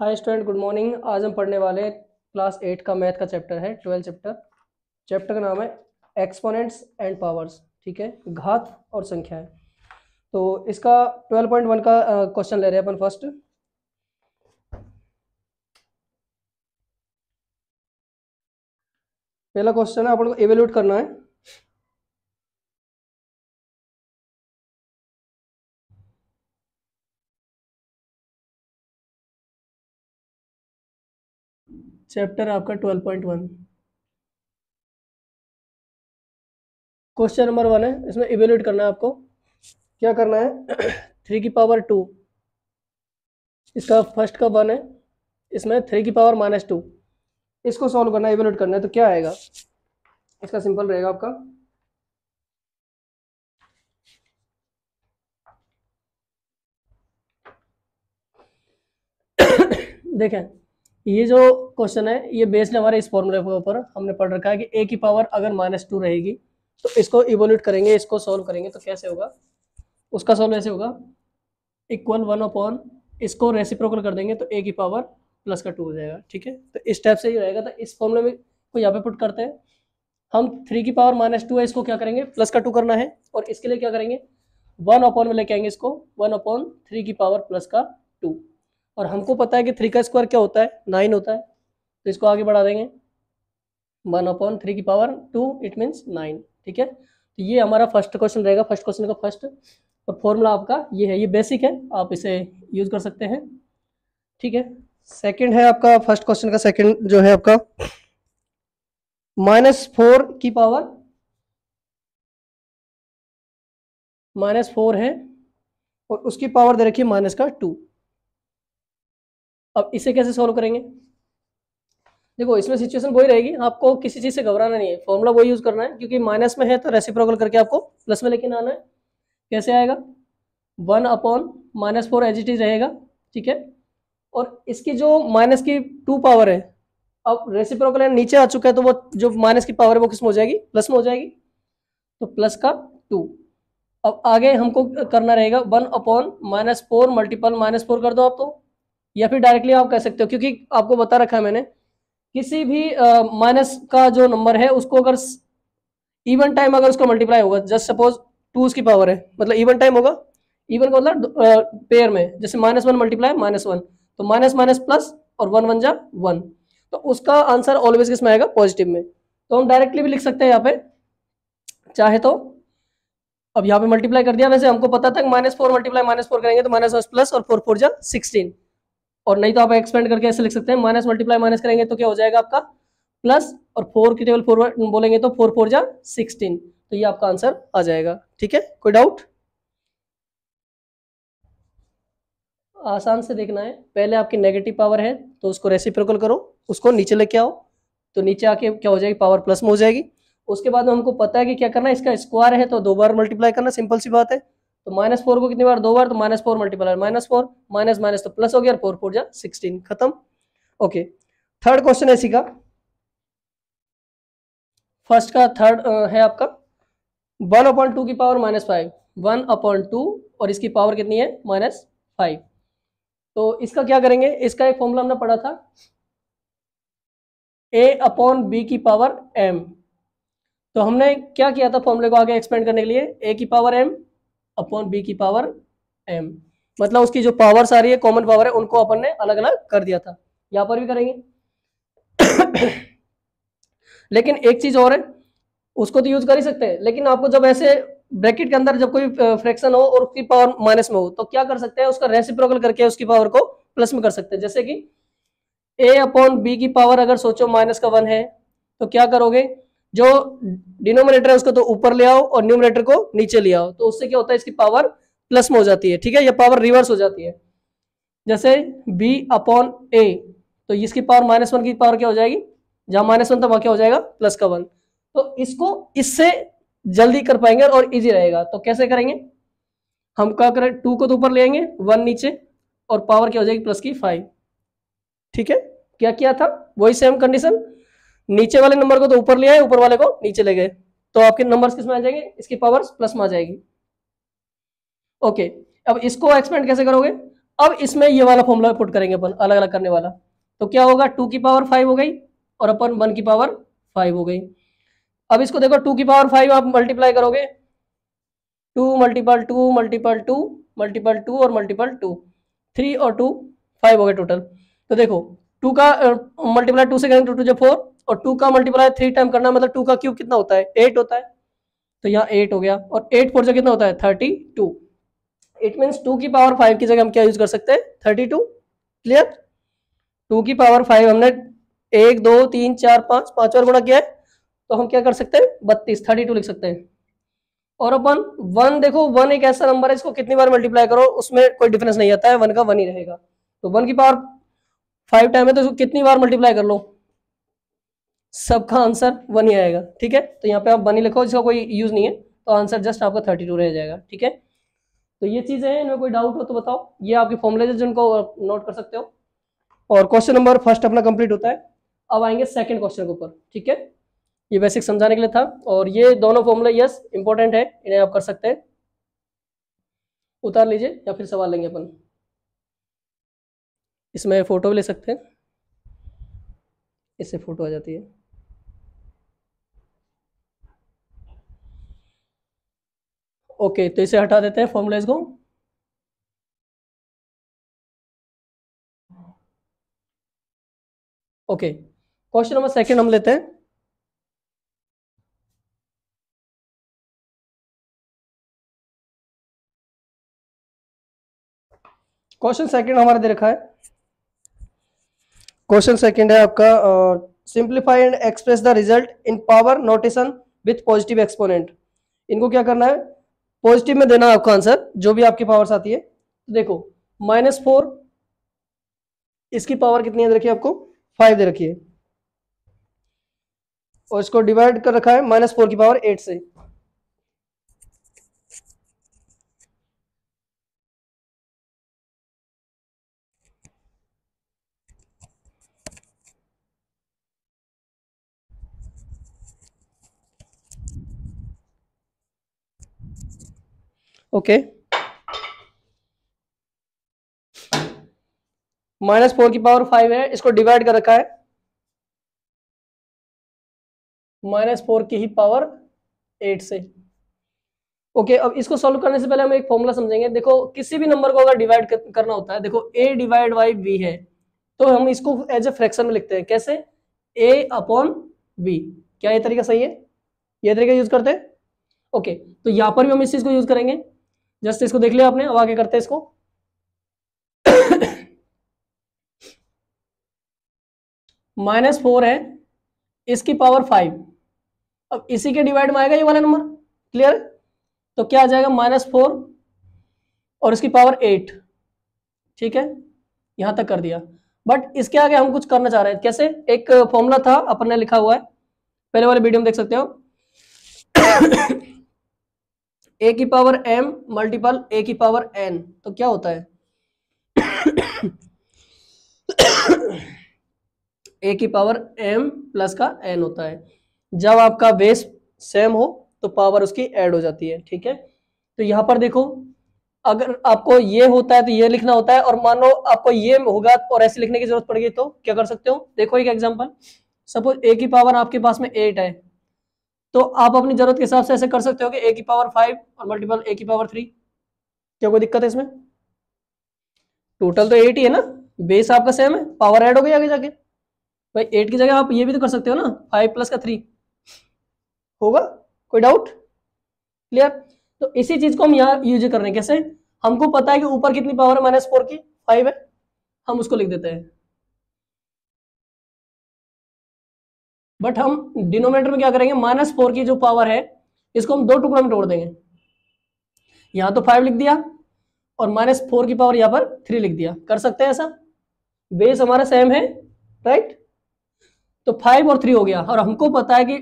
Hi student good morning आज हम पढ़ने वाले क्लास एट का मैथ का चैप्टर है ट्वेल्थ चैप्टर चैप्टर का नाम है एक्सपोनेंट्स एंड पावर्स ठीक है घात और संख्याएं तो इसका ट्वेल्व पॉइंट वन का क्वेश्चन uh, ले रहे हैं अपन फर्स्ट पहला क्वेश्चन है अपन को एवेल्यूट करना है चैप्टर आपका twelve point one question number one है इसमें इवेल्यूट करना है आपको क्या करना है थ्री की पावर टू इसका फर्स्ट का वन है इसमें थ्री की पावर माइनस टू इसको सॉल्व करना है इवेल्यूट करना है तो क्या आएगा इसका सिंपल रहेगा आपका देखें ये जो क्वेश्चन है ये बेस्ड हमारे इस फॉर्मूले के ऊपर हमने पढ़ रखा है कि ए की पावर अगर माइनस टू रहेगी तो इसको इवोल्यूट करेंगे इसको सॉल्व करेंगे तो कैसे होगा उसका सॉल्व ऐसे होगा इक्वल वन अपॉन इसको रेसिप्रोकल कर देंगे तो ए की पावर प्लस का टू हो जाएगा ठीक है तो इस टाइप से ही रहेगा तो इस फॉर्मूले में को यहाँ पे पुट करते हैं हम थ्री की पावर माइनस टू है इसको क्या करेंगे प्लस का टू करना है और इसके लिए क्या करेंगे वन अपॉन में लेके आएंगे इसको वन अपॉन थ्री की पावर प्लस का टू और हमको पता है कि थ्री का स्क्वायर क्या होता है नाइन होता है तो इसको आगे बढ़ा देंगे वन अपॉन थ्री की power two it means nine ठीक है तो ये हमारा फर्स्ट क्वेश्चन रहेगा फर्स्ट क्वेश्चन का फर्स्ट और फॉर्मूला आपका ये है ये बेसिक है आप इसे यूज़ कर सकते हैं ठीक है सेकेंड है आपका फर्स्ट क्वेश्चन का सेकेंड जो है आपका माइनस फोर की पावर माइनस फोर है और उसकी पावर दे रखी है माइनस का टू अब इसे कैसे सॉल्व करेंगे देखो इसमें सिचुएशन वही रहेगी आपको किसी चीज़ से घबराना नहीं है फॉर्मूला वही यूज़ करना है क्योंकि माइनस में है तो रेसिप्रोकल करके आपको प्लस में लेकिन आना है कैसे आएगा one upon minus four as it is रहेगा ठीक है और इसकी जो माइनस की टू पावर है अब रेसिप्रोकल नीचे आ चुका है तो वो जो माइनस की पावर है वो किस में हो जाएगी प्लस में हो जाएगी तो प्लस का टू अब आगे हमको करना रहेगा one upon minus four multiple minus four कर दो आप तो या फिर डायरेक्टली आप कह सकते हो क्योंकि आपको बता रखा है मैंने किसी भी माइनस uh, का जो नंबर है उसको अगर इवन टाइम अगर उसको मल्टीप्लाई होगा जस्ट सपोज टू उसकी पावर है मतलब इवन टाइम होगा इवन का मतलब पेयर में जैसे minus one multiply minus one तो माइनस माइनस प्लस और वन वन जा वन तो उसका आंसर ऑलवेज किसमें आएगा पॉजिटिव में तो हम डायरेक्टली भी लिख सकते हैं यहाँ पे चाहे तो अब यहाँ पे मल्टीप्लाई कर दिया वैसे हमको पता था minus four multiply minus four करेंगे तो माइनस वन प्लस और फोर फोर जा सिक्सटीन और नहीं तो आप एक्सपेंड करके ऐसे लिख सकते हैं माइनस मल्टीप्लाई माइनस करेंगे तो क्या हो जाएगा आपका प्लस और फोर की टेबल फोर बोलेंगे तो फोर फोर जा सिक्सटीन तो ये आपका आंसर आ जाएगा ठीक है कोई डाउट आसान से देखना है पहले आपकी नेगेटिव पावर है तो उसको रेसिप्रोकल करो उसको नीचे लेके आओ तो नीचे आके क्या हो जाएगी पावर प्लस में हो जाएगी उसके बाद हमको पता है कि क्या करना है इसका स्क्वायर है तो दो बार मल्टीप्लाई करना सिंपल सी बात है तो माइनस फोर को कितनी बार दो बार तो minus four multiple minus four minus minus तो प्लस हो गया फोर फोर जा सिक्सटीन खत्म ओके थर्ड क्वेश्चन ऐसी का फर्स्ट का थर्ड है आपका वन अपॉइंट टू की power minus five one upon two और इसकी पावर कितनी है माइनस फाइव तो इसका क्या करेंगे इसका एक फॉर्मूला हमने पढ़ा था ए अपॉन बी की पावर एम तो हमने क्या किया था फॉर्मूले को आगे एक्सपेंड करने के लिए ए की पावर एम अपॉन बी की पावर एम मतलब उसकी जो पावर रही है कॉमन पावर है उनको अपन ने अलग अलग कर दिया था यहां पर भी करेंगे लेकिन एक चीज और है उसको तो यूज कर ही सकते हैं लेकिन आपको जब ऐसे ब्रैकेट के अंदर जब कोई फ्रैक्शन हो और उसकी पावर माइनस में हो तो क्या कर सकते हैं उसका रेसिप्रोकल करके उसकी पावर को प्लस में कर सकते हैं जैसे कि ए अपॉन बी की पावर अगर सोचो माइनस का वन है तो क्या करोगे जो डिनोमिनेटर है उसको तो ऊपर ले आओ और न्यूमिनेटर को नीचे ले आओ तो उससे क्या होता है इसकी पावर प्लस में हो जाती है ठीक है या पावर रिवर्स हो जाती है जैसे b अपॉन ए तो इसकी पावर माइनस वन की पावर क्या हो जाएगी जहां माइनस वन था वहां क्या हो जाएगा प्लस का वन तो इसको इससे जल्दी कर पाएंगे और इजी रहेगा तो कैसे करेंगे हम क्या करें टू को तो ऊपर ले आएंगे वन नीचे और पावर क्या हो जाएगी प्लस की फाइव ठीक है क्या किया था वही सेम कंडीशन नीचे वाले नंबर को तो ऊपर लिया है ऊपर वाले को नीचे ले गए तो आपके नंबर्स किस में आ जाएंगे इसकी पावर प्लस में आ जाएगी ओके अब इसको एक्सपेंड कैसे करोगे अब इसमें ये वाला फॉर्मूला पुट करेंगे अपन अलग अलग करने वाला तो क्या होगा टू की पावर फाइव हो गई और अपन वन की पावर फाइव हो गई अब इसको देखो टू की पावर फाइव आप मल्टीप्लाई करोगे two multiple two multiple two multiple two और मल्टीपल टू थ्री और टू फाइव हो गए टोटल तो देखो टू का मल्टीप्लाई टू से करेंगे टू फोर और टू का मल्टीप्लाई थ्री टाइम करना मतलब टू का क्यूब कितना होता है एट होता है तो यहाँ एट हो गया और एट फोर जो कितना होता है thirty two it means two की पावर फाइव की जगह हम क्या यूज कर सकते हैं थर्टी टू क्लियर टू की पावर फाइव हमने एक दो तीन चार पाँच पाँच बार गुणा किया है तो हम क्या कर सकते हैं बत्तीस थर्टी टू लिख सकते हैं और अपन वन देखो वन एक ऐसा नंबर है इसको कितनी बार मल्टीप्लाई करो उसमें कोई डिफरेंस नहीं आता है वन का वन ही रहेगा तो वन की पावर फाइव टाइम है तो इसको कितनी बार मल्टीप्लाई कर लो सबका आंसर वन ही आएगा ठीक है तो यहाँ पे आप वन ही लिखो इसका कोई यूज़ नहीं है तो आंसर जस्ट आपका थर्टी टू रह जाएगा ठीक है तो ये चीज़ें हैं इनमें कोई डाउट हो तो बताओ ये आपके फॉर्मुले हैं जिनको नोट कर सकते हो और क्वेश्चन नंबर फर्स्ट अपना कंप्लीट होता है अब आएंगे सेकंड क्वेश्चन के ऊपर ठीक है ये बेसिक समझाने के लिए था और ये दोनों फॉर्मूला यस इंपॉर्टेंट है इन्हें आप कर सकते हैं उतार लीजिए या फिर सवाल लेंगे अपन इसमें फ़ोटो भी ले सकते हैं इससे फ़ोटो आ जाती है ओके तो इसे हटा देते हैं फॉर्मूलाइज को ओके क्वेश्चन नंबर सेकंड हम लेते हैं क्वेश्चन सेकंड हमारा दे रखा है क्वेश्चन सेकंड है आपका simplify and express the result in power notation with positive exponent इनको क्या करना है पॉजिटिव में देना है आपका आंसर जो भी आपकी पावर्स आती है तो देखो माइनस फोर इसकी पावर कितनी है रखिए आपको फाइव दे रखिए और इसको डिवाइड कर रखा है माइनस फोर की पावर एट से ओके माइनस फोर की पावर फाइव है इसको डिवाइड कर रखा है माइनस फोर की ही पावर एट से ओके okay, अब इसको सॉल्व करने से पहले हम एक फॉर्मूला समझेंगे देखो किसी भी नंबर को अगर डिवाइड करना होता है देखो ए डिवाइड बाई बी है तो हम इसको एज ए फ्रैक्शन में लिखते हैं कैसे ए अपॉन बी क्या ये तरीका सही है ये तरीका यूज करते हैं ओके okay, तो यहां पर भी हम इस चीज को यूज करेंगे जस्ट इसको देख लिया आपने अब आगे करते हैं इसको माइनस फोर है इसकी पावर फाइव अब इसी के डिवाइड में आएगा ये वाला नंबर क्लियर तो क्या आ जाएगा माइनस फोर और इसकी पावर एट ठीक है यहां तक कर दिया बट इसके आगे हम कुछ करना चाह रहे हैं कैसे एक फॉर्मूला था अपन ने लिखा हुआ है पहले वाले वीडियो में देख सकते हो ए की पावर एम मल्टीपल ए की पावर एन तो क्या होता है ए की पावर एम प्लस का एन होता है जब आपका बेस सेम हो तो पावर उसकी ऐड हो जाती है ठीक है तो यहां पर देखो अगर आपको ये होता है तो ये लिखना होता है और मान लो आपको ये होगा और ऐसे लिखने की जरूरत पड़ेगी तो क्या कर सकते हो देखो एक एग्जाम्पल सपोज ए की पावर आपके पास में एट है तो आप अपनी जरूरत के हिसाब से ऐसे कर सकते हो कि ए की पावर फाइव और मल्टीपल ए की पावर थ्री क्या कोई दिक्कत है इसमें टोटल तो एट ही है ना बेस आपका सेम है पावर एड हो गई आगे जाके भाई एट की जगह आप ये भी तो कर सकते हो ना फाइव प्लस का थ्री होगा कोई डाउट क्लियर तो इसी चीज को हम यहाँ यूज कर रहे हैं कैसे हमको पता है कि ऊपर कितनी पावर है माइनस फोर की फाइव है हम उसको लिख देते हैं बट हम डिनोमिनेटर में क्या करेंगे माइनस फोर की जो पावर है इसको हम दो टुकड़ों में तोड़ देंगे यहां तो फाइव लिख दिया और माइनस फोर की पावर यहाँ पर थ्री लिख दिया कर सकते हैं ऐसा बेस हमारा सेम है राइट तो फाइव और थ्री हो गया और हमको पता है कि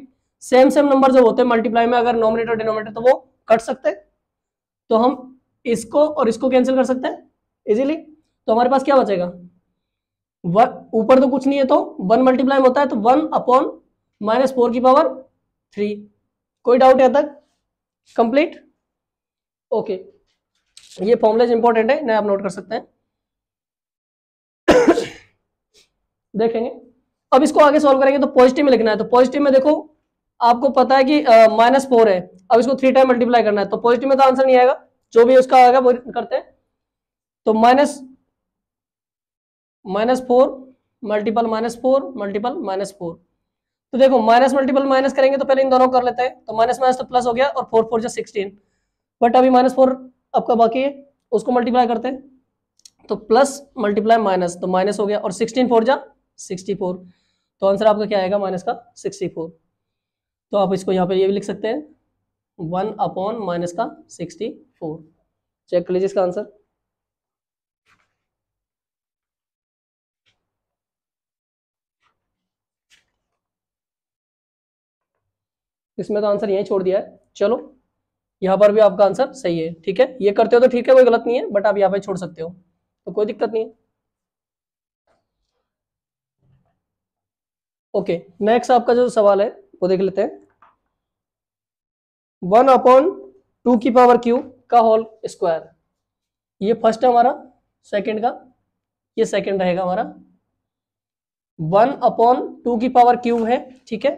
सेम सेम नंबर जो होते हैं मल्टीप्लाई में अगर नॉमिनेटर डिनोमिनेटर तो वो कट सकते हैं तो हम इसको और इसको कैंसिल कर सकते हैं इजिली तो हमारे पास क्या बचेगा ऊपर तो कुछ नहीं है तो वन मल्टीप्लाई होता है तो वन अपॉन माइनस फोर की पावर थ्री कोई डाउट है तक कंप्लीट ओके ये फॉर्मुलेज इंपॉर्टेंट है ना आप नोट कर सकते हैं देखेंगे अब इसको आगे सॉल्व करेंगे तो पॉजिटिव में लिखना है तो पॉजिटिव में देखो आपको पता है कि माइनस फोर है अब इसको थ्री टाइम मल्टीप्लाई करना है तो पॉजिटिव में तो आंसर नहीं आएगा जो भी उसका आएगा वो करते हैं तो minus minus four multiple minus four multiple minus four तो देखो माइनस मल्टीपल माइनस करेंगे तो पहले इन दोनों कर लेते हैं तो माइनस माइनस तो प्लस हो गया और फोर फोर जो सिक्सटीन बट अभी माइनस फोर आपका बाकी है उसको मल्टीप्लाई करते हैं तो प्लस मल्टीप्लाई माइनस तो माइनस हो गया और सिक्सटीन फोर जा सिक्सटी फोर तो आंसर आपका क्या आएगा माइनस का सिक्सटी फोर तो आप इसको यहाँ पे ये भी लिख सकते हैं वन अपॉन माइनस का सिक्सटी फोर चेक कर लीजिए इसका आंसर इसमें तो आंसर यही छोड़ दिया है चलो यहाँ पर भी आपका आंसर सही है ठीक है ये करते हो तो ठीक है कोई गलत नहीं है बट आप यहाँ पे छोड़ सकते हो तो कोई दिक्कत नहीं है ओके नेक्स्ट आपका जो सवाल है वो देख लेते हैं वन अपॉन टू की पावर क्यू का होल स्क्वायर ये फर्स्ट है हमारा सेकंड का ये सेकंड रहेगा हमारा वन अपॉन टू की पावर क्यू है ठीक है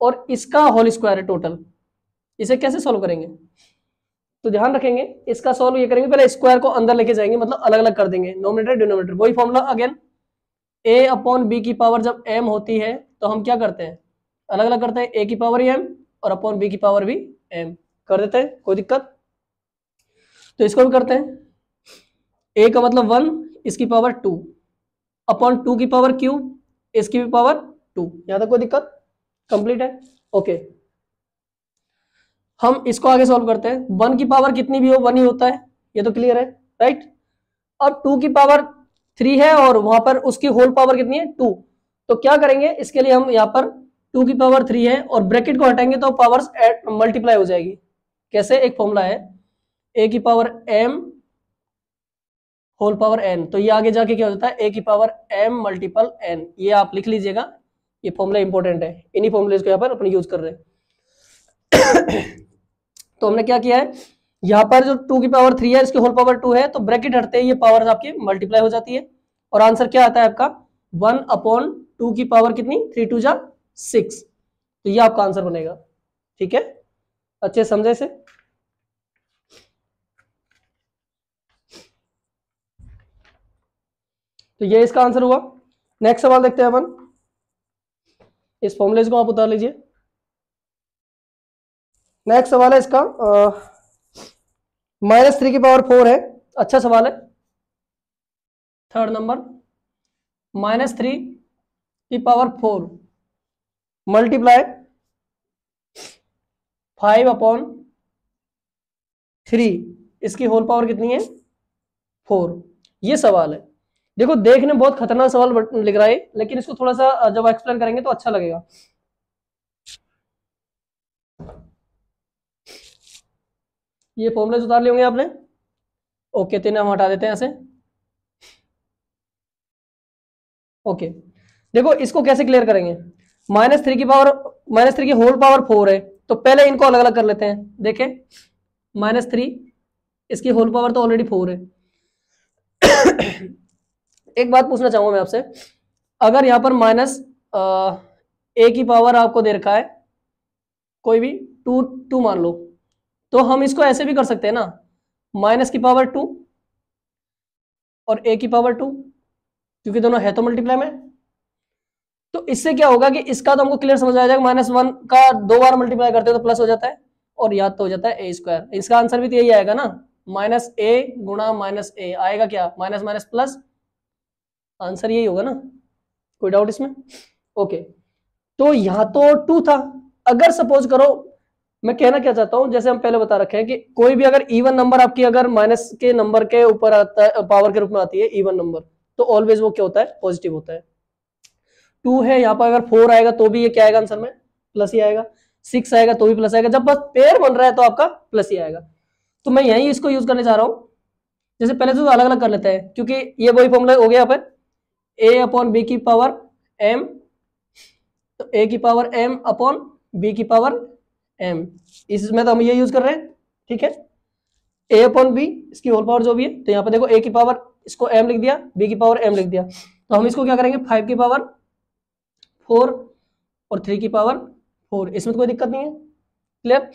और इसका होल स्क्वायर है टोटल इसे कैसे सॉल्व करेंगे तो ध्यान रखेंगे इसका सॉल्व ये करेंगे पहले स्क्वायर को अंदर लेके जाएंगे मतलब अलग अलग कर देंगे नोमिनेटर डिनोमिनेटर वही formula again a upon B की पावर जब एम होती है तो हम क्या करते हैं अलग अलग करते हैं ए की पावर एम और अपॉन बी की पावर भी एम कर देते हैं कोई दिक्कत तो इसको भी करते हैं ए का मतलब वन इसकी पावर टू अपॉन टू की पावर क्यू इसकी भी पावर टू यहां तक कोई दिक्कत कंप्लीट है ओके हम इसको आगे सॉल्व करते हैं वन की पावर कितनी भी हो वन ही होता है ये तो क्लियर है राइट अब टू की पावर थ्री है और वहां पर उसकी होल पावर कितनी है टू तो क्या करेंगे इसके लिए हम यहाँ पर टू की पावर थ्री है और ब्रैकेट को हटाएंगे तो पावर्स मल्टीप्लाई हो जाएगी कैसे एक फॉर्मूला है ए की power m whole power n तो ये आगे जाके क्या हो जाता है ए की पावर एम मल्टीपल एन ये आप लिख लीजिएगा ये फॉर्मूला इंपॉर्टेंट है इन्हीं फॉर्मूलेज को यहाँ पर अपन यूज कर रहे हैं तो हमने क्या किया है यहाँ पर जो टू की पावर थ्री है इसकी होल पावर टू है तो ब्रैकेट हटते ही ये पावर आपकी मल्टीप्लाई हो जाती है और आंसर क्या आता है आपका वन अपॉन टू की पावर कितनी थ्री टू जा सिक्स तो ये आपका आंसर बनेगा ठीक है अच्छे समझे से तो ये इसका आंसर हुआ नेक्स्ट सवाल देखते हैं अपन इस फॉर्मूलेज को आप उतार लीजिए नेक्स्ट सवाल है इसका माइनस थ्री की पावर फोर है अच्छा सवाल है थर्ड नंबर माइनस थ्री की power four multiply five upon three इसकी होल पावर कितनी है फोर ये सवाल है देखो देखने बहुत खतरनाक सवाल लिख रहा है लेकिन इसको थोड़ा सा जब एक्सप्लेन करेंगे तो अच्छा लगेगा ये फॉर्मुलेज उतार लिए होंगे आपने ओके तीन तो हम हटा देते हैं ऐसे ओके देखो इसको कैसे क्लियर करेंगे माइनस थ्री की पावर माइनस थ्री की होल पावर फोर है तो पहले इनको अलग अलग कर लेते हैं देखें माइनस थ्री इसकी होल पावर तो ऑलरेडी फोर है एक बात पूछना चाहूंगा मैं आपसे अगर यहां पर माइनस ए की पावर आपको दे रखा है कोई भी टू टू मान लो तो हम इसको ऐसे भी कर सकते हैं ना माइनस की पावर टू और ए की पावर टू क्योंकि दोनों है तो मल्टीप्लाई में तो इससे क्या होगा कि इसका तो हमको क्लियर समझ आ जाएगा माइनस वन का दो बार मल्टीप्लाई करते हो तो प्लस हो जाता है और याद तो हो जाता है ए स्क्वायर इसका आंसर भी तो यही आएगा ना माइनस ए गुणा माइनस ए आएगा क्या माइनस माइनस प्लस आंसर यही होगा ना कोई डाउट इसमें ओके तो यहाँ तो टू था अगर सपोज करो मैं कहना क्या चाहता हूं जैसे हम पहले बता रखे हैं कि कोई भी अगर इवन नंबर आपकी अगर माइनस के नंबर के ऊपर आता है पावर के रूप में आती है इवन नंबर तो ऑलवेज वो क्या होता है पॉजिटिव होता है टू है यहाँ पर अगर फोर आएगा तो भी ये क्या आएगा आंसर में प्लस ही आएगा सिक्स आएगा तो भी प्लस आएगा जब बस पेयर बन रहा है तो आपका प्लस ही आएगा तो मैं यही इसको यूज करने चाह रहा हूँ जैसे पहले तो अलग अलग कर लेते हैं क्योंकि ये वही फॉर्मूला हो गया यहाँ पर ए अपॉन बी की पावर एम तो ए की पावर एम अपॉन बी की पावर एम इसमें तो हम ये यूज कर रहे हैं ठीक है ए अपॉन बी इसकी होल पावर जो भी है तो यहाँ पे देखो ए की पावर इसको एम लिख दिया बी की पावर एम लिख दिया तो हम इसको क्या करेंगे फाइव की पावर फोर और थ्री की पावर फोर इसमें तो कोई दिक्कत नहीं है क्लियर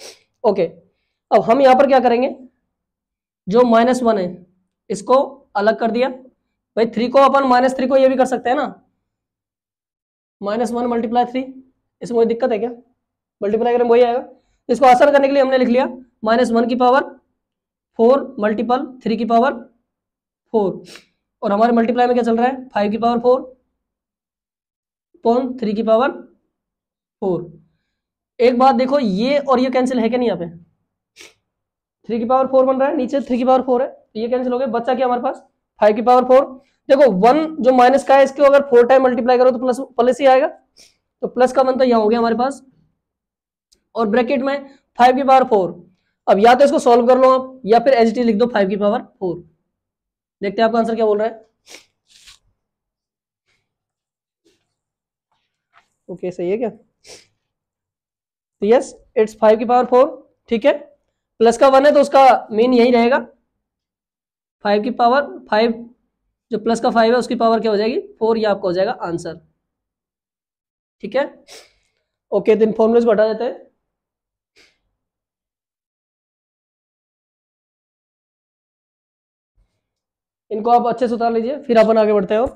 ओके अब हम यहाँ पर क्या करेंगे जो माइनस वन है इसको अलग कर दिया भाई थ्री को अपन माइनस थ्री को ये भी कर सकते हैं ना माइनस वन मल्टीप्लाई थ्री इसमें कोई दिक्कत है क्या मल्टीप्लाई करें वही आएगा इसको आसान करने के लिए हमने लिख लिया माइनस वन की पावर फोर मल्टीपल थ्री की पावर फोर और हमारे मल्टीप्लाई में क्या चल रहा है फाइव की पावर फोर पौन थ्री की पावर फोर एक बात देखो ये और ये कैंसिल है क्या नहीं यहाँ पे थ्री की पावर फोर बन रहा है नीचे थ्री की पावर फोर है तो ये कैंसिल हो गया बच्चा क्या हमारे पास फाइव की पावर फोर देखो वन जो माइनस का है इसको अगर फोर टाइम मल्टीप्लाई करो तो प्लस प्लस ही आएगा तो प्लस का वन तो यहाँ हो गया हमारे पास और ब्रैकेट में फाइव की पावर फोर अब या तो इसको सॉल्व कर लो आप या फिर एच लिख दो फाइव की पावर फोर देखते हैं आपका आंसर क्या बोल रहा है ओके सही है क्या यस इट्स फाइव की पावर फोर ठीक है प्लस का वन है तो उसका मीन यही रहेगा फाइव की पावर फाइव जो प्लस का फाइव है उसकी पावर क्या हो जाएगी फोर ये आपका हो जाएगा आंसर ठीक है ओके दिन इन को हटा देते हैं इनको आप अच्छे से उतार लीजिए फिर अपन आगे बढ़ते हो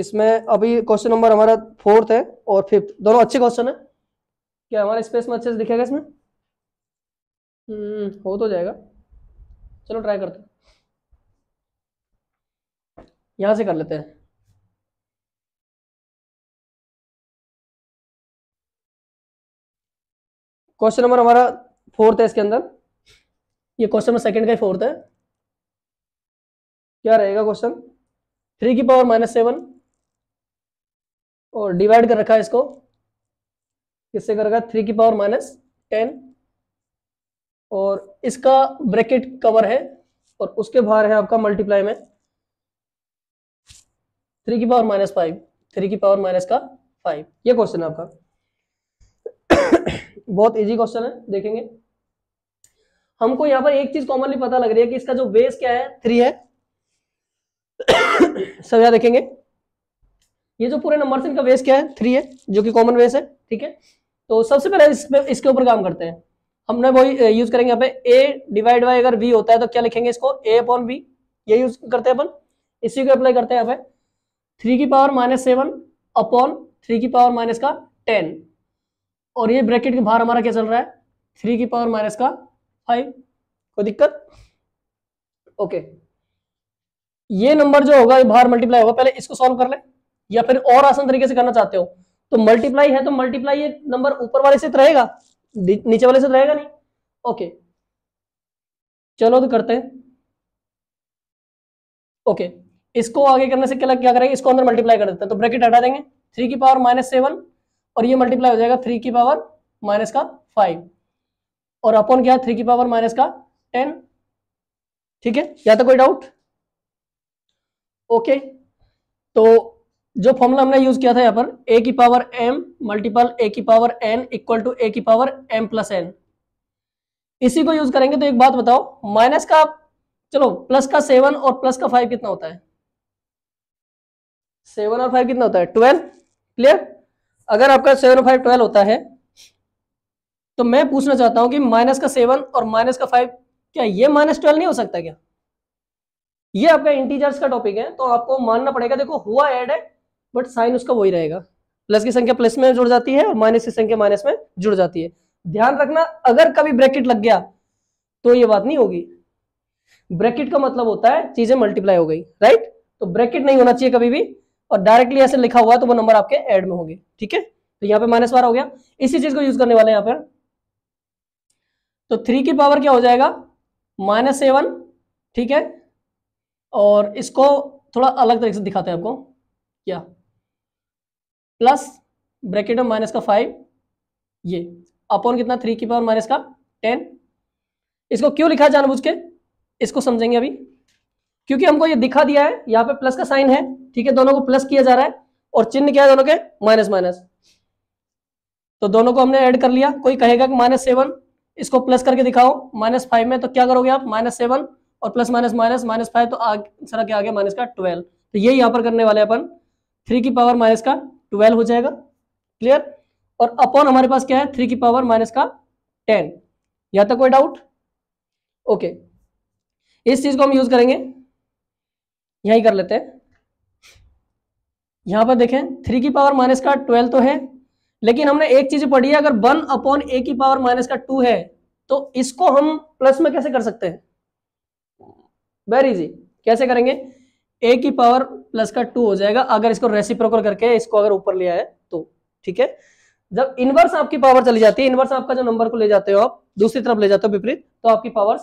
इसमें अभी क्वेश्चन नंबर हमारा फोर्थ है और फिफ्थ दोनों अच्छे क्वेश्चन है क्या हमारे स्पेस में अच्छे से दिखेगा इसमें हम्म, हो तो जाएगा चलो ट्राई करते हैं यहां से कर लेते हैं क्वेश्चन नंबर हमारा फोर्थ है इसके अंदर ये क्वेश्चन नंबर सेकंड का ही फोर्थ है क्या रहेगा क्वेश्चन थ्री की पावर माइनस सेवन और डिवाइड कर रखा है इसको किससे कर रखा है थ्री की पावर माइनस टेन और इसका ब्रैकेट कवर है और उसके बाहर है आपका मल्टीप्लाई में थ्री की पावर माइनस फाइव थ्री की पावर माइनस का फाइव ये क्वेश्चन है आपका बहुत इजी क्वेश्चन है देखेंगे हमको यहाँ पर एक चीज कॉमनली पता लग रही है कि इसका जो बेस क्या है थ्री है सब यहाँ देखेंगे ये जो पूरे नंबर से इनका बेस क्या है थ्री है जो कि कॉमन बेस है ठीक है तो सबसे पहले इसके ऊपर काम करते हैं हमने वही यूज करेंगे यहाँ पे ए डिवाइड बाई अगर बी होता है तो क्या लिखेंगे इसको ए अपॉन बी ये यूज करते हैं अपन इसी को अप्लाई करते हैं यहाँ पे थ्री की power minus seven upon three की पावर माइनस का टेन और ये ब्रैकेट के बाहर हमारा क्या चल रहा है थ्री की पावर माइनस का फाइव कोई दिक्कत ओके ये नंबर जो होगा बाहर मल्टीप्लाई होगा पहले इसको सॉल्व कर ले या फिर और आसान तरीके से करना चाहते हो तो मल्टीप्लाई है तो मल्टीप्लाई ये नंबर ऊपर वाले से तो रहेगा नीचे वाले से तो रहेगा नहीं ओके चलो तो करते हैं ओके इसको आगे करने से क्या क्या करेंगे इसको अंदर मल्टीप्लाई कर देते हैं तो ब्रैकेट हटा देंगे थ्री की पावर माइनस सेवन और ये मल्टीप्लाई हो जाएगा थ्री की पावर माइनस का फाइव और अपॉन क्या है थ्री की पावर माइनस का टेन ठीक है या तो कोई डाउट ओके तो जो फॉर्मूला हमने यूज किया था यहाँ पर ए की पावर एम मल्टीपल ए की power n equal to a की पावर एम प्लस एन इसी को यूज करेंगे तो एक बात बताओ माइनस का चलो प्लस का सेवन और प्लस का फाइव कितना होता है सेवन और फाइव कितना होता है ट्वेल्व क्लियर अगर आपका सेवन और फाइव ट्वेल्व होता है तो मैं पूछना चाहता हूं कि माइनस का सेवन और माइनस का फाइव क्या ये माइनस ट्वेल्व नहीं हो सकता क्या ये आपका इंटीजर्स का टॉपिक है तो आपको मानना पड़ेगा देखो हुआ एड है बट साइन उसका वही रहेगा प्लस की संख्या प्लस में जुड़ जाती है और माइनस की संख्या माइनस में जुड़ जाती है ध्यान रखना अगर कभी ब्रैकेट लग गया तो ये बात नहीं होगी ब्रैकेट का मतलब होता है चीजें मल्टीप्लाई हो गई राइट तो ब्रैकेट नहीं होना चाहिए कभी भी और डायरेक्टली ऐसे लिखा हुआ है तो वो नंबर आपके एड में होंगे ठीक है तो यहाँ पे माइनस बार हो गया इसी चीज को यूज करने वाले यहाँ पर तो थ्री की पावर क्या हो जाएगा माइनस सेवन ठीक है और इसको थोड़ा अलग तरीके से दिखाते हैं आपको क्या प्लस ब्रैकेट में माइनस का फाइव ये अपॉन कितना थ्री की पावर माइनस का टेन इसको क्यों लिखा जानबूझ के इसको समझेंगे अभी क्योंकि हमको ये दिखा दिया है यहाँ पे प्लस का साइन है ठीक है दोनों को प्लस किया जा रहा है और चिन्ह क्या है दोनों के माइनस माइनस तो दोनों को हमने ऐड कर लिया कोई कहेगा कि माइनस सेवन इसको प्लस करके दिखाओ माइनस फाइव में तो क्या करोगे आप माइनस सेवन और plus minus minus minus five तो आंसर आगे आ गया माइनस का ट्वेल्व तो ये यहाँ पर करने वाले अपन थ्री की पावर माइनस का 12 हो जाएगा क्लियर और अपॉन हमारे पास क्या है थ्री की पावर माइनस का टेन या तक तो कोई डाउट ओके इस चीज को हम यूज करेंगे यही कर लेते हैं यहां पर देखें थ्री की पावर माइनस का ट्वेल्व तो है लेकिन हमने एक चीज पढ़ी है अगर वन अपॉन ए की पावर माइनस का टू है तो इसको हम प्लस में कैसे कर सकते हैं वेरी इजी कैसे करेंगे ए की पावर प्लस का टू हो जाएगा अगर इसको रेसिप्रोकल करके इसको अगर ऊपर लिया है तो ठीक है जब इनवर्स आपकी पावर चली जाती है इनवर्स आपका जो नंबर को ले जाते हो आप दूसरी तरफ ले जाते हो विपरीत तो आपकी पावर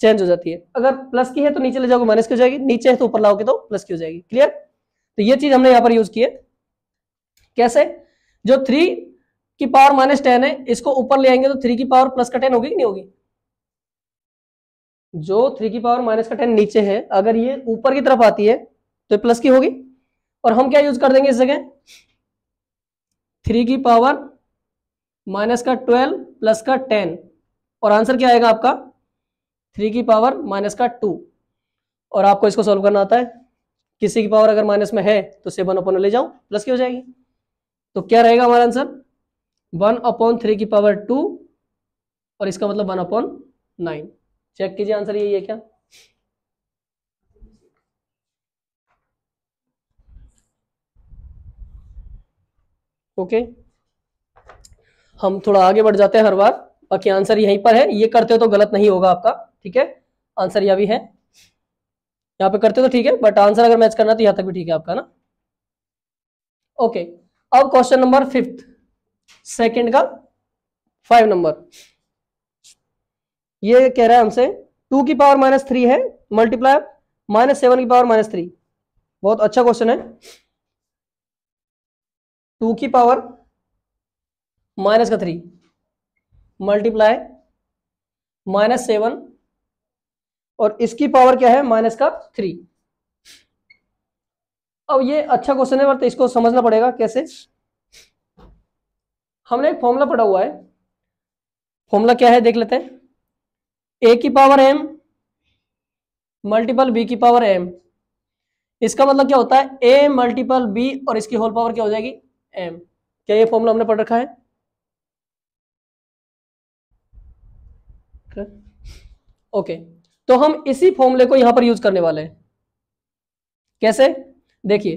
चेंज हो जाती है अगर प्लस की है तो नीचे ले जाओगे माइनस की हो जाएगी नीचे है तो ऊपर लाओगे तो प्लस की हो जाएगी क्लियर तो ये चीज हमने यहां पर यूज की है कैसे जो थ्री की पावर माइनस टेन है इसको ऊपर ले आएंगे तो थ्री की पावर प्लस का टेन होगी कि नहीं होगी जो थ्री की पावर माइनस का टेन नीचे है अगर ये ऊपर की तरफ आती है तो प्लस की होगी और हम क्या यूज कर देंगे इस जगह थ्री की पावर माइनस का ट्वेल्व प्लस का टेन और आंसर क्या आएगा आपका थ्री की पावर माइनस का टू और आपको इसको सॉल्व करना आता है किसी की पावर अगर माइनस में है तो से वन अपॉन ले जाओ प्लस की हो जाएगी तो क्या रहेगा हमारा आंसर वन अपॉन थ्री की पावर टू और इसका मतलब वन अपॉन नाइन चेक कीजिए आंसर यही है क्या ओके okay. हम थोड़ा आगे बढ़ जाते हैं हर बार बाकी आंसर यहीं पर है ये करते हो तो गलत नहीं होगा आपका ठीक है आंसर यह भी है यहां पे करते हो तो ठीक है बट आंसर अगर मैच करना तो यहां तक भी ठीक है आपका ना ओके okay. अब क्वेश्चन नंबर फिफ्थ सेकंड का फाइव नंबर ये कह रहा है हमसे टू की पावर माइनस थ्री है मल्टीप्लाई माइनस सेवन की पावर माइनस थ्री बहुत अच्छा क्वेश्चन है टू की पावर माइनस का थ्री मल्टीप्लाई माइनस सेवन और इसकी पावर क्या है माइनस का थ्री अब ये अच्छा क्वेश्चन है बट तो इसको समझना पड़ेगा कैसे हमने एक फॉर्मूला पढ़ा हुआ है फॉर्मूला क्या है देख लेते हैं ए की पावर एम मल्टीपल बी की पावर एम इसका मतलब क्या होता है ए मल्टीपल बी और इसकी होल पावर क्या हो जाएगी एम क्या ये फॉर्मूला हमने पढ़ रखा है ओके तो हम इसी फॉर्मूले को यहां पर यूज करने वाले हैं कैसे देखिए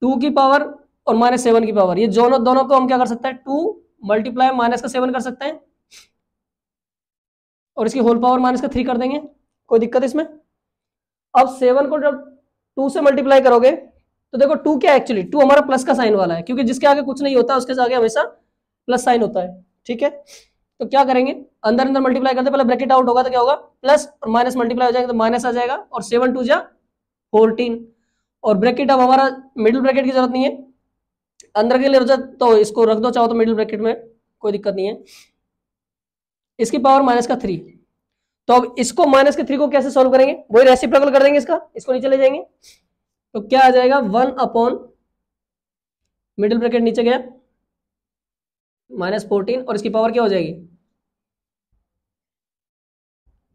टू की पावर और माइनस सेवन की पावर ये दोनों दोनों को हम क्या कर सकते हैं टू मल्टीप्लाई माइनस का सेवन कर सकते हैं और इसकी होल पावर माइनस का थ्री कर देंगे कोई दिक्कत इसमें अब सेवन को जब टू से मल्टीप्लाई करोगे तो देखो टू क्या एक्चुअली टू हमारा प्लस का साइन वाला है क्योंकि जिसके आगे कुछ नहीं होता उसके आगे हमेशा प्लस साइन होता है ठीक है तो क्या करेंगे अंदर अंदर मल्टीप्लाई करते पहले ब्रैकेट आउट होगा तो क्या होगा प्लस और माइनस मल्टीप्लाई हो जाएगा तो माइनस आ जाएगा और सेवन टू जा फोर्टीन और ब्रैकेट अब हमारा मिडिल ब्रैकेट की जरूरत नहीं है अंदर के लिए तो इसको रख दो चाहो तो मिडिल ब्रैकेट में कोई दिक्कत नहीं है इसकी पावर माइनस का थ्री तो अब इसको माइनस के थ्री को कैसे सॉल्व करेंगे वही रेसिप्रोकल कर देंगे इसका इसको नीचे ले जाएंगे तो क्या आ जाएगा वन अपॉन मिडिल ब्रैकेट नीचे गया माइनस फोर्टीन और इसकी पावर क्या हो जाएगी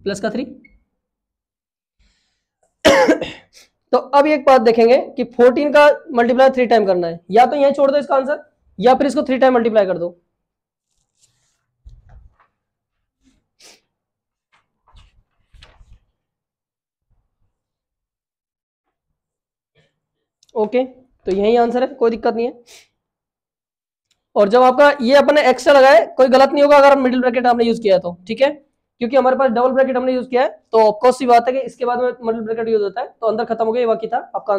प्लस का थ्री तो अब एक बात देखेंगे कि फोर्टीन का मल्टीप्लाई थ्री टाइम करना है या तो यहीं छोड़ दो इसका आंसर या फिर इसको थ्री टाइम मल्टीप्लाई कर दो ओके तो यही आंसर है कोई दिक्कत नहीं है और जब आपका ये अपने एक्स्ट्रा लगाए कोई गलत नहीं होगा अगर मिडिल ब्रैकेट आपने यूज किया तो ठीक है क्योंकि हमारे पास डबल ब्रैकेट हमने यूज किया है तो ऑफकोर्स ही बात है कि इसके बाद में मिडिल ब्रैकेट यूज होता है तो अंदर खत्म हो गया ये बाकी था आपका